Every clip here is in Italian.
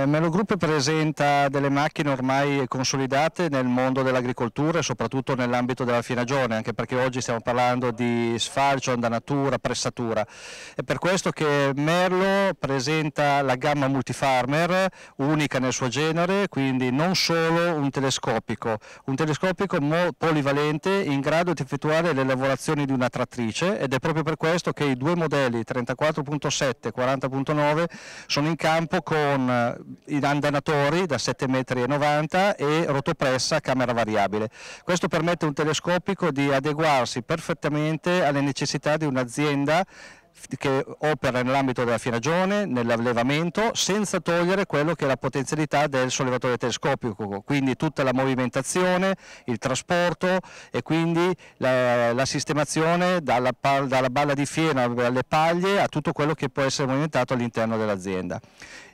Eh, Melo Group presenta delle macchine ormai consolidate nel mondo dell'agricoltura e soprattutto nell'ambito della finagione, anche perché oggi stiamo parlando di sfalcio, andanatura, pressatura. È per questo che Merlo presenta la gamma multifarmer, unica nel suo genere, quindi non solo un telescopico, un telescopico polivalente in grado di effettuare le lavorazioni di una trattrice ed è proprio per questo che i due modelli 34.7 e 40.9 sono in campo con in andanatori da 7,90 m e rotopressa a camera variabile. Questo permette a un telescopico di adeguarsi perfettamente alle necessità di un'azienda che opera nell'ambito della finagione, nell'allevamento, senza togliere quello che è la potenzialità del sollevatore telescopico, quindi tutta la movimentazione, il trasporto e quindi la, la sistemazione dalla, dalla, balla di fieno alle paglie a tutto quello che può essere movimentato all'interno dell'azienda.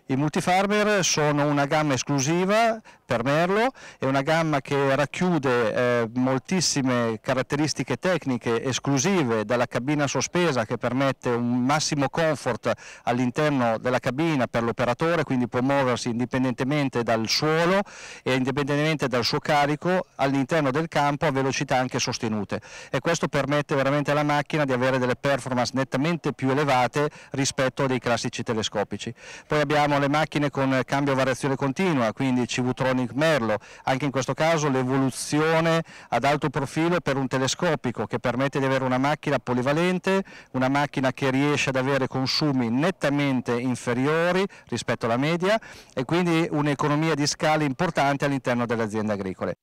I multifarmer sono una gamma esclusiva per Merlo, è una gamma che racchiude eh, moltissime caratteristiche tecniche esclusive dalla cabina sospesa che permette un massimo comfort all'interno della cabina per l'operatore, quindi può muoversi indipendentemente dal suolo e indipendentemente dal suo carico all'interno del campo a velocità anche sostenute e questo permette veramente alla macchina di avere delle performance nettamente più elevate rispetto a dei classici telescopici. Poi abbiamo abbiamo le macchine con cambio a variazione continua, quindi CV-Tronic Merlo, anche in questo caso l'evoluzione ad alto profilo per un telescopico che permette di avere una macchina polivalente, una macchina che riesce ad avere consumi nettamente inferiori rispetto alla media e quindi un'economia di scala importante all'interno delle aziende agricole.